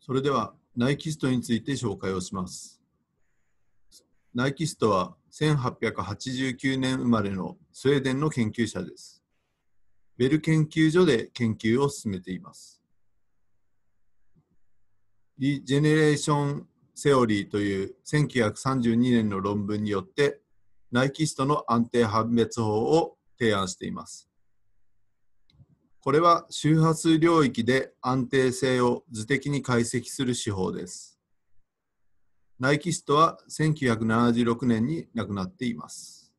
それではナイキストについて紹介をします。ナイキストは1889年生まれのスウェーデンの研究者です。ベル研究所で研究を進めています。リジェネレーションセオリーという1932年の論文によってナイキストの安定判別法を提案しています。これは周波数領域で安定性を図的に解析する手法です。ナイキストは1976年に亡くなっています。